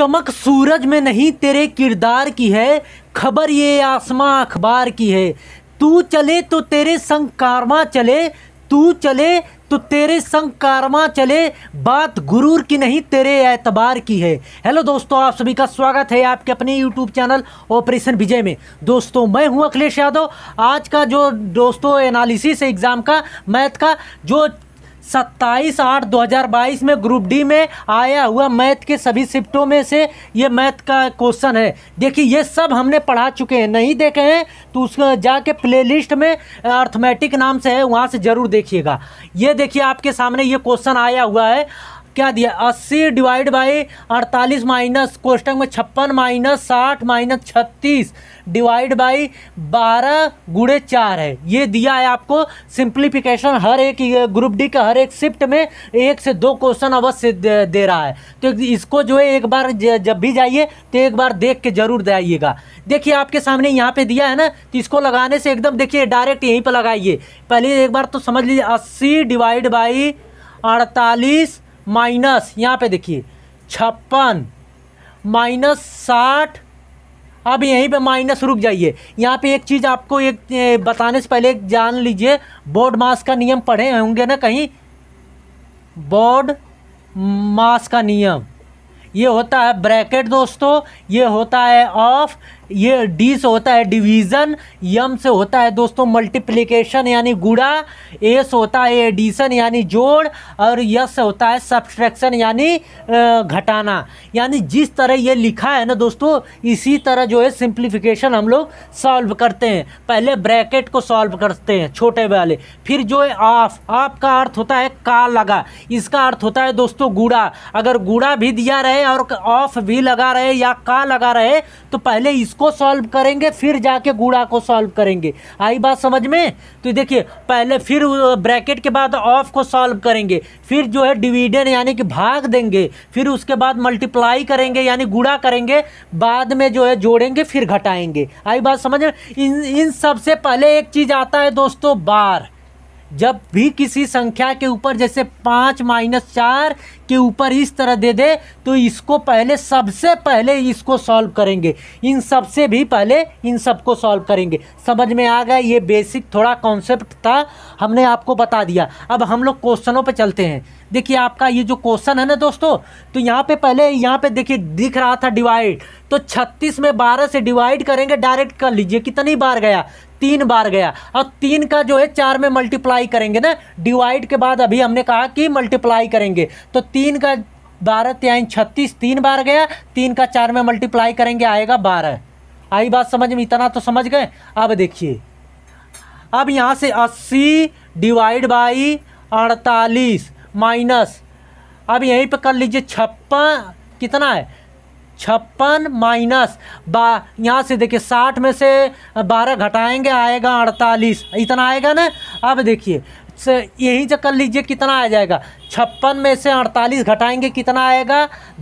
चमक सूरज में नहीं तेरे किरदार की है खबर ये आसमां अखबार की है तू चले तो तेरे संग कारवा चले तू चले तो तेरे संग कारवा चले बात गुरूर की नहीं तेरे एतबार की है हेलो दोस्तों आप सभी का स्वागत है आपके अपने यूट्यूब चैनल ऑपरेशन विजय में दोस्तों मैं हूं अखिलेश यादव आज का जो दोस्तों एनालिसिस है एग्ज़ाम का मैथ का जो सत्ताईस आठ 2022 में ग्रुप डी में आया हुआ मैथ के सभी शिफ्टों में से ये मैथ का क्वेश्चन है देखिए ये सब हमने पढ़ा चुके हैं नहीं देखे हैं तो उस जाके प्लेलिस्ट में अर्थमेटिक नाम से है वहाँ से ज़रूर देखिएगा ये देखिए आपके सामने ये क्वेश्चन आया हुआ है क्या दिया अस्सी डिवाइड बाई अड़तालीस माइनस क्वेश्चन में छप्पन माइनस साठ माइनस छत्तीस डिवाइड बाई बारह गुड़े चार है ये दिया है आपको सिंप्लीफिकेशन हर एक ग्रुप डी का हर एक शिफ्ट में एक से दो क्वेश्चन अवश्य दे, दे रहा है तो इसको जो है एक बार जब भी जाइए तो एक बार देख के जरूर जाइएगा देखिए आपके सामने यहाँ पे दिया है ना तो इसको लगाने से एकदम देखिए डायरेक्ट यहीं पर लगाइए पहले एक बार तो समझ लीजिए अस्सी डिवाइड बाई अड़तालीस माइनस यहाँ पे देखिए छप्पन माइनस साठ अब यहीं पे माइनस रुक जाइए यहाँ पे एक चीज़ आपको एक बताने से पहले जान लीजिए बोर्ड मास का नियम पढ़े होंगे ना कहीं बोर्ड मास का नियम ये होता है ब्रैकेट दोस्तों ये होता है ऑफ ये डी से होता है डिवीज़न यम से होता है दोस्तों मल्टीप्लिकेशन यानी गुड़ा ए से होता है एडिशन यानी जोड़ और यस से होता है सब्सट्रैक्शन यानी घटाना यानी जिस तरह ये लिखा है ना दोस्तों इसी तरह जो है सिंप्लीफिकेशन हम लोग सॉल्व करते हैं पहले ब्रैकेट को सॉल्व करते हैं छोटे वाले फिर जो है ऑफ ऑफ का अर्थ होता है का लगा इसका अर्थ होता है दोस्तों गुड़ा अगर गुड़ा भी दिया रहे और ऑफ भी लगा रहे या का लगा रहे तो पहले इसको इसको सॉल्व करेंगे फिर जाके गुड़ा को सॉल्व करेंगे आई बात समझ में तो देखिए पहले फिर ब्रैकेट के बाद ऑफ को सॉल्व करेंगे फिर जो है डिविडन यानी कि भाग देंगे फिर उसके बाद मल्टीप्लाई करेंगे यानी गुड़ा करेंगे बाद में जो है जोड़ेंगे फिर घटाएंगे आई बात समझ में इन इन सबसे पहले एक चीज़ आता है दोस्तों बार जब भी किसी संख्या के ऊपर जैसे पाँच माइनस चार के ऊपर इस तरह दे दे तो इसको पहले सबसे पहले इसको सॉल्व करेंगे इन सबसे भी पहले इन सबको सॉल्व करेंगे समझ में आ गया ये बेसिक थोड़ा कॉन्सेप्ट था हमने आपको बता दिया अब हम लोग क्वेश्चनों पर चलते हैं देखिए आपका ये जो क्वेश्चन है ना दोस्तों तो यहाँ पे पहले यहाँ पे देखिए दिख रहा था डिवाइड तो 36 में 12 से डिवाइड करेंगे डायरेक्ट कर लीजिए कितनी बार गया तीन बार गया और तीन का जो है चार में मल्टीप्लाई करेंगे ना डिवाइड के बाद अभी हमने कहा कि मल्टीप्लाई करेंगे तो तीन का बारह त्याइन छत्तीस तीन बार गया तीन का चार में मल्टीप्लाई करेंगे आएगा बारह आई बात समझ में इतना तो समझ गए अब देखिए अब यहाँ से अस्सी डिवाइड बाई अड़तालीस माइनस अब यहीं पर कर लीजिए छप्पन कितना है छप्पन माइनस बा यहाँ से देखिए साठ में से बारह घटाएंगे आएगा अड़तालीस इतना आएगा ना अब देखिए यही से कर लीजिए कितना आ जाएगा छप्पन में से अड़तालीस घटाएंगे कितना आएगा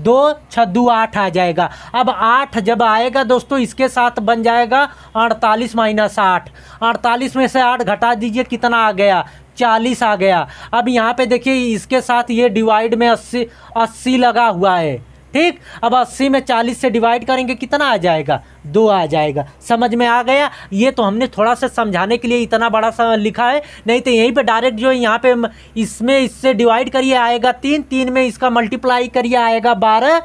दो छद्दू आठ आ जाएगा अब आठ जब आएगा दोस्तों इसके साथ बन जाएगा अड़तालीस माइनस आठ अड़तालीस में से आठ घटा दीजिए कितना आ गया चालीस आ गया अब यहाँ पे देखिए इसके साथ ये डिवाइड में अस्सी अस्सी लगा हुआ है ठीक अब अस्सी में चालीस से डिवाइड करेंगे कितना आ जाएगा दो आ जाएगा समझ में आ गया ये तो हमने थोड़ा सा समझाने के लिए इतना बड़ा सा लिखा है नहीं तो यहीं पे डायरेक्ट जो यहाँ पे इसमें इससे डिवाइड करिए आएगा तीन तीन में इसका मल्टीप्लाई करिए आएगा बारह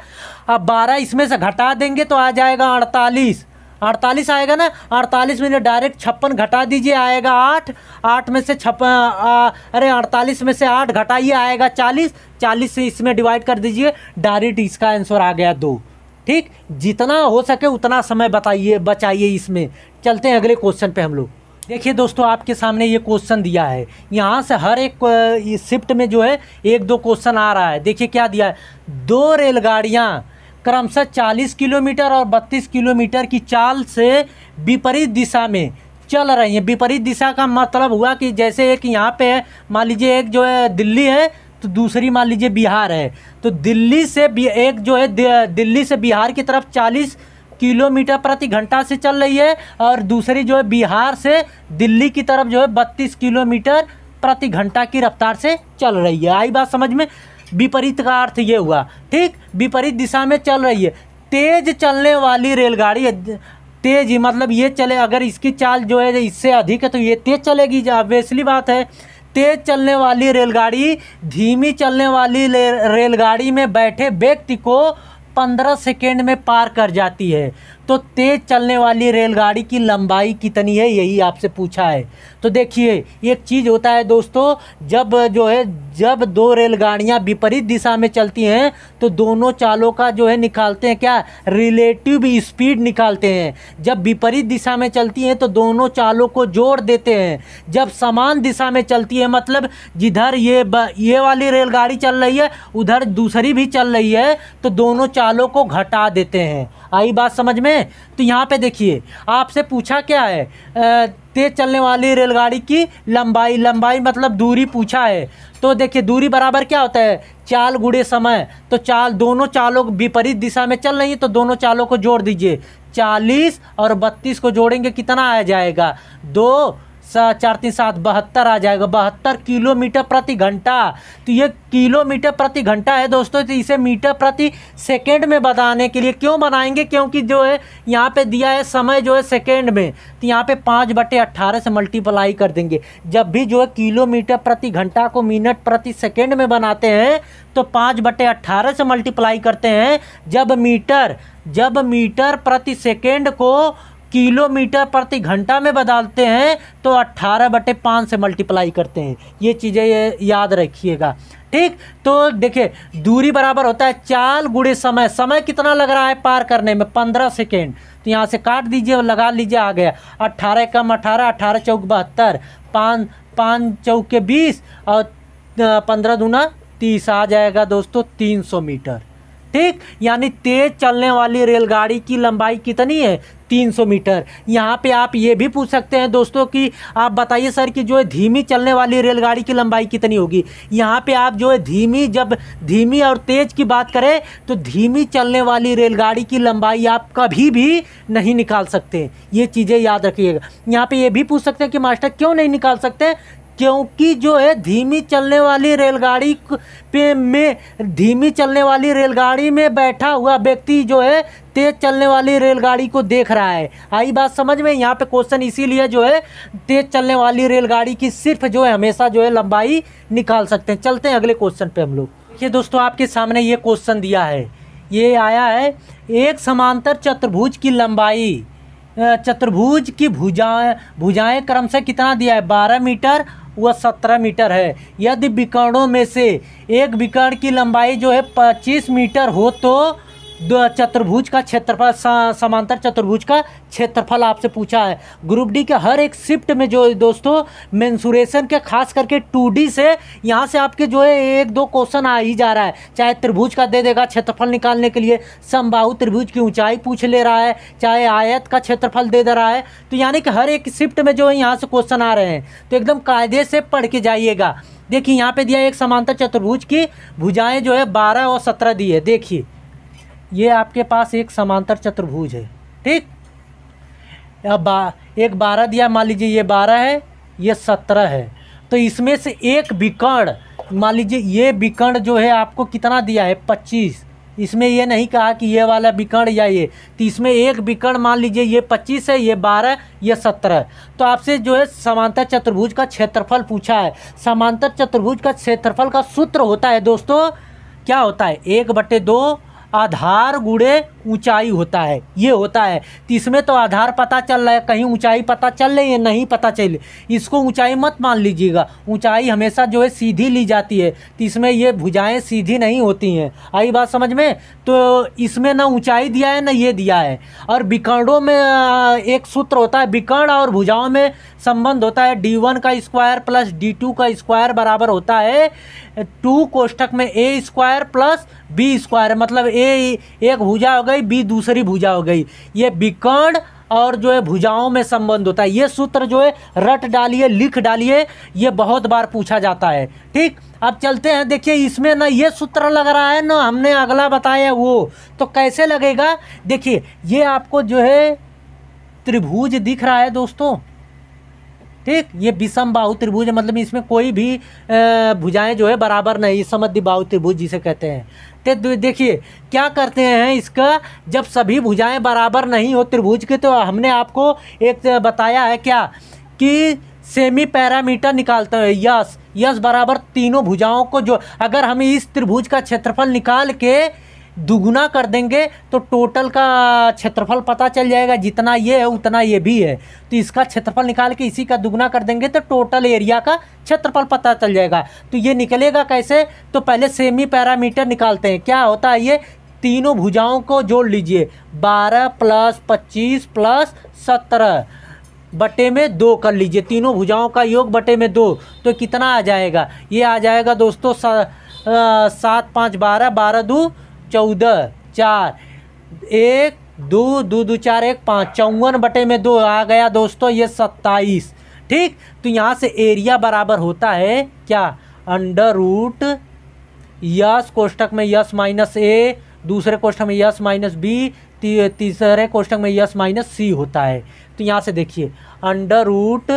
अब बारह इसमें से घटा देंगे तो आ जाएगा अड़तालीस अड़तालीस आएगा ना अड़तालीस में डायरेक्ट छप्पन घटा दीजिए आएगा आठ आठ में से छप अरे अड़तालीस में से आठ घटाइए आएगा चालीस चालीस से इसमें डिवाइड कर दीजिए डायरेक्ट इसका आंसर आ गया दो ठीक जितना हो सके उतना समय बताइए बचाइए इसमें चलते हैं अगले क्वेश्चन पे हम लोग देखिए दोस्तों आपके सामने ये क्वेश्चन दिया है यहाँ से हर एक शिफ्ट में जो है एक दो क्वेश्चन आ रहा है देखिए क्या दिया है दो रेलगाड़ियाँ क्रमशः 40 किलोमीटर और 32 किलोमीटर की चाल से विपरीत दिशा में चल रही हैं विपरीत दिशा का मतलब हुआ कि जैसे एक यहाँ पे है मान लीजिए एक जो है दिल्ली है तो दूसरी मान लीजिए बिहार है तो दिल्ली से एक जो है दिल्ली से बिहार की तरफ चालीस किलोमीटर प्रति घंटा से चल रही है और दूसरी जो है बिहार से दिल्ली की तरफ जो है बत्तीस किलोमीटर प्रति घंटा की रफ्तार से चल रही है आई बात समझ में विपरीत का अर्थ ये हुआ ठीक विपरीत दिशा में चल रही है तेज चलने वाली रेलगाड़ी तेज ही मतलब ये चले अगर इसकी चाल जो है इससे अधिक है तो ये तेज चलेगी ऑब्वियसली बात है तेज चलने वाली रेलगाड़ी धीमी चलने वाली रेलगाड़ी में बैठे व्यक्ति को पंद्रह सेकेंड में पार कर जाती है तो तेज़ चलने वाली रेलगाड़ी की लंबाई कितनी है यही आपसे पूछा है तो देखिए एक चीज़ होता है दोस्तों जब जो है जब दो रेलगाड़ियाँ विपरीत दिशा में चलती हैं तो दोनों चालों का जो है निकालते हैं क्या रिलेटिव स्पीड निकालते हैं जब विपरीत दिशा में चलती हैं तो दोनों चालों को जोड़ देते हैं जब समान दिशा में चलती है मतलब जिधर ये ये वाली रेलगाड़ी चल रही है उधर दूसरी भी चल रही है तो दोनों चालों को घटा देते हैं आई बात समझ में तो यहाँ पे देखिए आपसे पूछा क्या है तेज़ चलने वाली रेलगाड़ी की लंबाई लंबाई मतलब दूरी पूछा है तो देखिए दूरी बराबर क्या होता है चाल गुड़े समय तो चाल दोनों चालों विपरीत दिशा में चल रही है तो दोनों चालों को जोड़ दीजिए चालीस और बत्तीस को जोड़ेंगे कितना आ जाएगा दो चार तीन सात बहत्तर आ जाएगा बहत्तर किलोमीटर प्रति घंटा तो ये किलोमीटर प्रति घंटा है दोस्तों तो इसे मीटर प्रति सेकेंड में बताने के लिए क्यों बनाएंगे क्योंकि जो है यहाँ पे दिया है समय जो है सेकेंड में तो यहाँ पे पाँच बटे अट्ठारह से मल्टीप्लाई कर देंगे जब भी जो है किलोमीटर प्रति घंटा को मिनट प्रति सेकेंड में बनाते हैं तो पाँच बटे अट्ठारह से मल्टीप्लाई करते हैं जब मीटर जब मीटर प्रति सेकेंड को किलोमीटर प्रति घंटा में बदलते हैं तो अट्ठारह बटे पाँच से मल्टीप्लाई करते हैं ये चीज़ें याद रखिएगा ठीक तो देखिए दूरी बराबर होता है चाल गुड़े समय समय कितना लग रहा है पार करने में पंद्रह सेकेंड तो यहाँ से काट दीजिए और लगा लीजिए आ गया अट्ठारह कम अठारह अट्ठारह चौक बहत्तर पाँच पाँच चौके बीस और पंद्रह दूना तीस आ जाएगा दोस्तों तीन सौ मीटर ठीक यानी तेज़ चलने वाली रेलगाड़ी की लंबाई कितनी है 300 मीटर यहाँ पे आप ये भी पूछ सकते हैं दोस्तों कि आप बताइए सर कि जो है धीमी चलने वाली रेलगाड़ी की लंबाई कितनी होगी यहाँ पे आप जो है धीमी जब धीमी और तेज़ की बात करें तो धीमी चलने वाली रेलगाड़ी की लंबाई आप कभी भी नहीं निकाल सकते ये चीज़ें याद रखिएगा यहाँ पर ये भी पूछ सकते हैं कि मास्टर क्यों नहीं निकाल सकते क्योंकि जो है धीमी चलने वाली रेलगाड़ी पे में धीमी चलने वाली रेलगाड़ी में बैठा हुआ व्यक्ति जो है तेज़ चलने वाली रेलगाड़ी को देख रहा है आई बात समझ में यहाँ पे क्वेश्चन इसीलिए जो है तेज़ चलने वाली रेलगाड़ी की सिर्फ जो है हमेशा जो है लंबाई निकाल सकते हैं चलते हैं अगले क्वेश्चन पे हम लोग देखिए दोस्तों आपके सामने ये क्वेश्चन दिया है ये आया है एक समांतर चतुर्भुज की लंबाई चतुर्भुज की भुजाएं भुजाएं क्रम से कितना दिया है बारह मीटर वह सत्रह मीटर है यदि विकर्णों में से एक विकर्ण की लंबाई जो है पच्चीस मीटर हो तो चतुर्भुज का क्षेत्रफल समांतर चतुर्भुज का क्षेत्रफल आपसे पूछा है ग्रुप डी के हर एक शिफ्ट में जो दोस्तों मेंसुरेशन के खास करके टू डी से यहाँ से आपके जो है एक दो क्वेश्चन आ ही जा रहा है चाहे त्रिभुज का दे देगा क्षेत्रफल निकालने के लिए समबाहु त्रिभुज की ऊंचाई पूछ ले रहा है चाहे आयत का क्षेत्रफल दे दे रहा है तो यानी कि हर एक शिफ्ट में जो है यहाँ से क्वेश्चन आ रहे हैं तो एकदम कायदे से पढ़ के जाइएगा देखिए यहाँ पर दिया एक समांतर चतुर्भुज की भुजाएँ जो है बारह और सत्रह दी है देखिए ये आपके पास एक समांतर चतुर्भुज है ठीक अब बा, एक बारह दिया मान लीजिए ये बारह है ये सत्रह है तो इसमें से एक विकर्ण मान लीजिए ये विकर्ण जो है आपको कितना दिया है पच्चीस इसमें ये नहीं कहा कि ये वाला विकर्ण या ये तो इसमें एक विकर्ण मान लीजिए ये पच्चीस है ये बारह ये सत्रह तो आपसे जो है समांतर चतुर्भुज का क्षेत्रफल पूछा है समांतर चतुर्भुज का क्षेत्रफल का सूत्र होता है दोस्तों क्या होता है एक बटे दो आधार गुड़े ऊंचाई होता है ये होता है तो इसमें तो आधार पता चल रहा है कहीं ऊंचाई पता चल रही है नहीं पता चले इसको ऊंचाई मत मान लीजिएगा ऊंचाई हमेशा जो है सीधी ली जाती है तो इसमें ये भुजाएं सीधी नहीं होती हैं आई बात समझ में तो इसमें ना ऊंचाई दिया है ना ये दिया है और विकर्णों में एक सूत्र होता है विकर्ण और भुजाओं में संबंध होता है डी वन का स्क्वायर प्लस डी टू का स्क्वायर बराबर होता है टू कोष्ठक में A square plus B square मतलब ए एक भुजा हो गई बी दूसरी भुजा हो गई ये विकर्ण और जो है भुजाओं में संबंध होता है ये सूत्र जो है रट डालिए लिख डालिए ये बहुत बार पूछा जाता है ठीक अब चलते हैं देखिए इसमें ना ये सूत्र लग रहा है ना हमने अगला बताया वो तो कैसे लगेगा देखिए ये आपको जो है त्रिभुज दिख रहा है दोस्तों ठीक ये विषम बाहु त्रिभुज मतलब इसमें कोई भी भुजाएं जो है बराबर नहीं समद्वि बाहु त्रिभुज जिसे कहते हैं तो देखिए क्या करते हैं इसका जब सभी भुजाएं बराबर नहीं हो त्रिभुज के तो हमने आपको एक बताया है क्या कि सेमी पैरामीटर निकालते हैं यस यस बराबर तीनों भुजाओं को जो अगर हम इस त्रिभुज का क्षेत्रफल निकाल के दुगुना कर देंगे तो टोटल का क्षेत्रफल पता चल जाएगा जितना ये है उतना ये भी है तो इसका क्षेत्रफल निकाल के इसी का दुगुना कर देंगे तो टोटल एरिया का क्षेत्रफल पता चल जाएगा तो ये निकलेगा कैसे तो पहले सेमी पैरामीटर निकालते हैं क्या होता है ये तीनों भुजाओं को जोड़ लीजिए बारह प्लस पच्चीस प्लस सत्रह बटे में दो कर लीजिए तीनों भुजाओं का योग बटे में दो तो कितना आ जाएगा ये आ जाएगा दोस्तों सात पाँच बारह बारह दो चौदह चार एक दो दो दो चार एक पाँच चौवन बटे में दो आ गया दोस्तों ये सत्ताईस ठीक तो यहाँ से एरिया बराबर होता है क्या अंडर रूट यस कोष्टक में यस माइनस ए दूसरे कोष्टक में यस माइनस बी ती, तीसरे कोष्टक में यस माइनस सी होता है तो यहाँ से देखिए अंडर रूट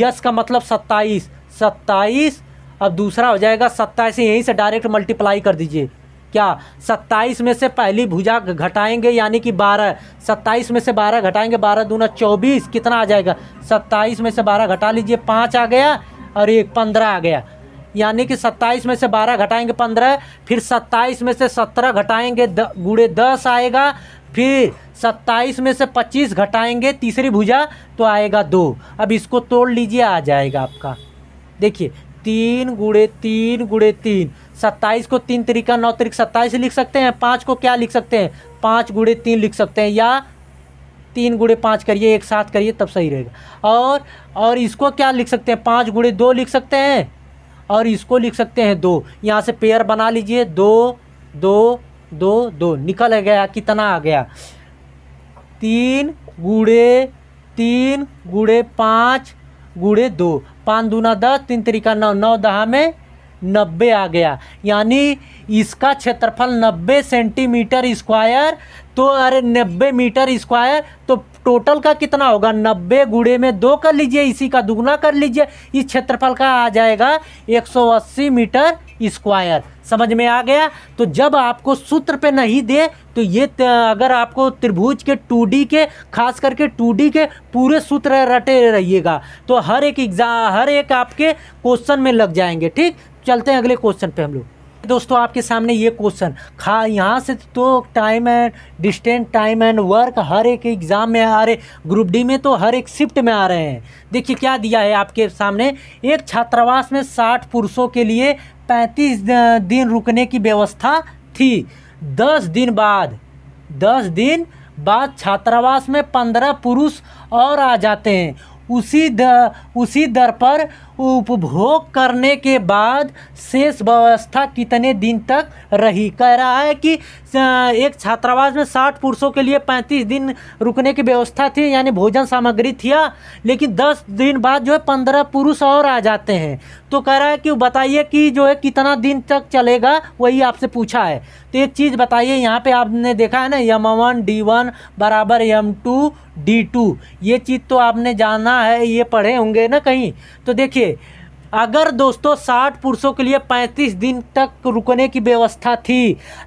यस का मतलब सत्ताईस सत्ताईस अब दूसरा हो जाएगा सत्ताईस यहीं से डायरेक्ट मल्टीप्लाई कर दीजिए क्या सत्ताईस में से पहली भुजा घटाएंगे यानी कि बारह सत्ताईस में से बारह घटाएंगे बारह दूना चौबीस कितना आ जाएगा सत्ताईस में से बारह घटा लीजिए पाँच आ गया और एक पंद्रह आ गया यानी कि सत्ताईस में से बारह घटाएंगे पंद्रह फिर सत्ताईस में से सत्रह घटाएंगे गुड़े दस आएगा फिर सत्ताईस में से पच्चीस घटाएंगे तीसरी भुजा तो आएगा दो अब इसको तोड़ लीजिए आ जाएगा आपका देखिए तीन गुड़े तीन गुड़े तीन सत्ताईस को तीन तरीका नौ तरीक सत्ताईस लिख सकते हैं पाँच को क्या लिख सकते हैं पाँच गुड़े तीन लिख सकते हैं या तीन गुड़े पाँच करिए एक साथ करिए तब सही रहेगा और और इसको क्या लिख सकते हैं पाँच गुड़े दो लिख सकते हैं और इसको लिख सकते हैं दो यहाँ से पेयर बना लीजिए दो दो दो दो निकल गया कितना आ गया तीन गुड़े तीन गुड़े पाँच गुड़े दो पाँच दूना दस तीन तरीका नौ नौ दहा में नब्बे आ गया यानी इसका क्षेत्रफल नब्बे सेंटीमीटर स्क्वायर तो अरे नब्बे मीटर स्क्वायर तो टोटल का कितना होगा नब्बे गुड़े में दो कर लीजिए इसी का दुगना कर लीजिए इस क्षेत्रफल का आ जाएगा 180 मीटर स्क्वायर समझ में आ गया तो जब आपको सूत्र पे नहीं दे तो ये अगर आपको त्रिभुज के टू के खास करके टू के पूरे सूत्र रटे रहिएगा तो हर एक एग्जाम हर एक आपके क्वेश्चन में लग जाएंगे ठीक चलते हैं अगले क्वेश्चन पे हम लोग दोस्तों आपके सामने ये क्वेश्चन खा यहाँ से तो time and distant time and work हर एक एग्ज़ाम में आ रहे ग्रुप डी में तो हर एक शिफ्ट में आ रहे हैं देखिए क्या दिया है आपके सामने एक छात्रावास में साठ पुरुषों के लिए पैंतीस दिन रुकने की व्यवस्था थी दस दिन बाद दस दिन बाद छात्रावास में पंद्रह पुरुष और आ जाते हैं उसी द उसी दर पर उपभोग करने के बाद शेष व्यवस्था कितने दिन तक रही कह रहा है कि एक छात्रावास में साठ पुरुषों के लिए पैंतीस दिन रुकने की व्यवस्था थी यानी भोजन सामग्री थी हाँ, लेकिन दस दिन बाद जो है पंद्रह पुरुष और आ जाते हैं तो कह रहा है कि बताइए कि जो है कितना दिन तक चलेगा वही आपसे पूछा है तो एक चीज़ बताइए यहाँ पे आपने देखा है ना यम वन डी वन बराबर यम टू डी टू ये चीज़ तो आपने जाना है ये पढ़े होंगे ना कहीं तो देखिए अगर दोस्तों 60 पुरुषों के लिए 35 दिन तक रुकने की व्यवस्था थी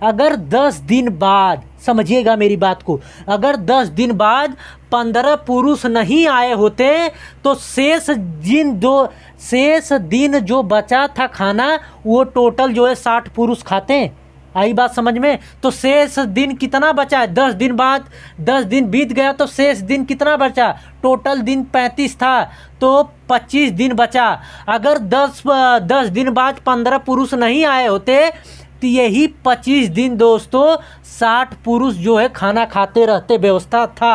अगर 10 दिन बाद समझिएगा मेरी बात को अगर 10 दिन बाद 15 पुरुष नहीं आए होते तो शेष दिन दो शेष दिन जो बचा था खाना वो टोटल जो है 60 पुरुष खाते हैं आई बात समझ में तो शेष दिन कितना बचा है दस दिन बाद दस दिन बीत गया तो शेष दिन कितना बचा टोटल दिन पैंतीस था तो पच्चीस दिन बचा अगर दस दस दिन बाद पंद्रह पुरुष नहीं आए होते तो यही पच्चीस दिन दोस्तों साठ पुरुष जो है खाना खाते रहते व्यवस्था था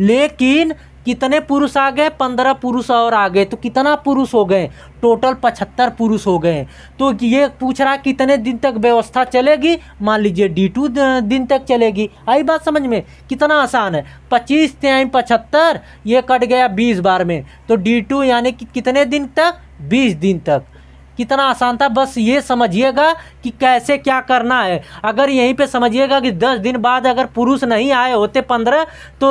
लेकिन कितने पुरुष आ गए पंद्रह पुरुष और आ गए तो कितना पुरुष हो गए टोटल पचहत्तर पुरुष हो गए तो ये पूछ रहा कितने दिन तक व्यवस्था चलेगी मान लीजिए डी टू दिन तक चलेगी आई बात समझ में कितना आसान है पच्चीस तेईस पचहत्तर ये कट गया बीस बार में तो डी टू यानी कि कितने दिन तक बीस दिन तक कितना आसान था बस ये समझिएगा कि कैसे क्या करना है अगर यहीं पे समझिएगा कि दस दिन बाद अगर पुरुष नहीं आए होते पंद्रह तो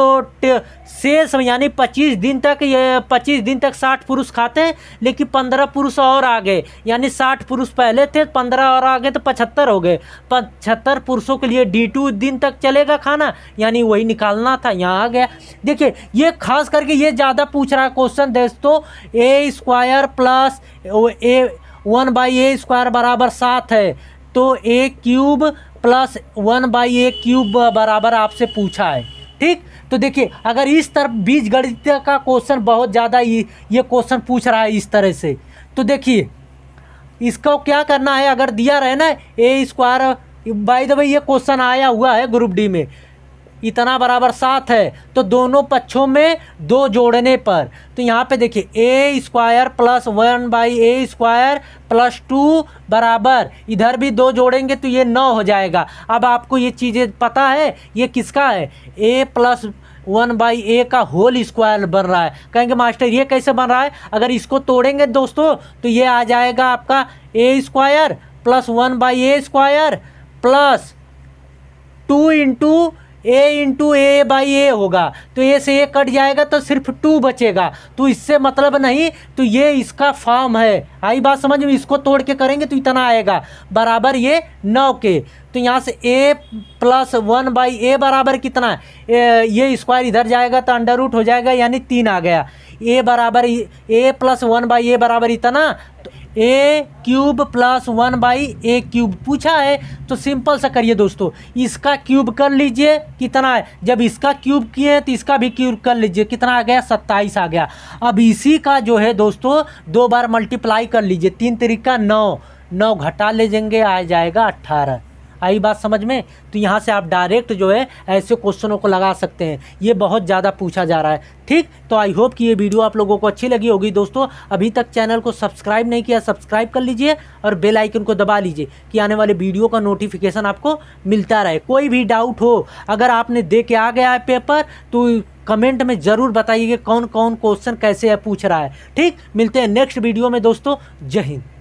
शेष यानी पच्चीस दिन तक ये पच्चीस दिन तक साठ पुरुष खाते हैं लेकिन पंद्रह पुरुष और आ गए यानी साठ पुरुष पहले थे पंद्रह और आ गए तो पचहत्तर हो गए पचहत्तर पुरुषों के लिए डी टू दिन तक चलेगा खाना यानी वही निकालना था यहाँ आ गया देखिए ये खास करके ये ज़्यादा पूछ रहा क्वेश्चन दोस्तों A square plus A one by A square बराबर सात है तो A cube plus one by A cube बराबर आपसे पूछा है ठीक तो देखिए अगर इस तरफ बीज गणित का क्वेश्चन बहुत ज़्यादा ये ये क्वेश्चन पूछ रहा है इस तरह से तो देखिए इसको क्या करना है अगर दिया रहे ना ए स्क्वायर बाई द ये क्वेश्चन आया हुआ है ग्रुप डी में इतना बराबर सात है तो दोनों पक्षों में दो जोड़ने पर तो यहाँ पे देखिए A square plus one by A square plus two बराबर इधर भी दो जोड़ेंगे तो ये नौ हो जाएगा अब आपको ये चीज़ें पता है ये किसका है A plus one by A का होल स्क्वायर बन रहा है कहेंगे मास्टर ये कैसे बन रहा है अगर इसको तोड़ेंगे दोस्तों तो ये आ जाएगा आपका A square plus one by A square plus two into A into A by A होगा तो ए से ए कट जाएगा तो सिर्फ टू बचेगा तो इससे मतलब नहीं तो ये इसका फॉर्म है आई बात समझ में इसको तोड़ के करेंगे तो इतना आएगा बराबर ये नौ के तो यहाँ से A plus one by A बराबर कितना ए, ये स्क्वायर इधर जाएगा तो अंडर रूट हो जाएगा यानी तीन आ गया ए बराबर A plus one by A बराबर इतना तो A cube plus one by A cube पूछा है तो सिंपल सा करिए दोस्तों इसका क्यूब कर लीजिए कितना है जब इसका क्यूब किए तो इसका भी क्यूब कर लीजिए कितना आ गया सत्ताईस आ गया अब इसी का जो है दोस्तों दो बार मल्टीप्लाई कर लीजिए तीन तरीका नौ नौ घटा ले जाएंगे आ जाएगा अट्ठारह आई बात समझ में तो यहाँ से आप डायरेक्ट जो है ऐसे क्वेश्चनों को लगा सकते हैं ये बहुत ज़्यादा पूछा जा रहा है ठीक तो आई होप कि ये वीडियो आप लोगों को अच्छी लगी होगी दोस्तों अभी तक चैनल को सब्सक्राइब नहीं किया सब्सक्राइब कर लीजिए और बेल आइकन को दबा लीजिए कि आने वाले वीडियो का नोटिफिकेशन आपको मिलता रहे कोई भी डाउट हो अगर आपने दे के आ गया है पेपर तो कमेंट में ज़रूर बताइए कि कौन कौन क्वेश्चन कैसे है पूछ रहा है ठीक मिलते हैं नेक्स्ट वीडियो में दोस्तों जय हिंद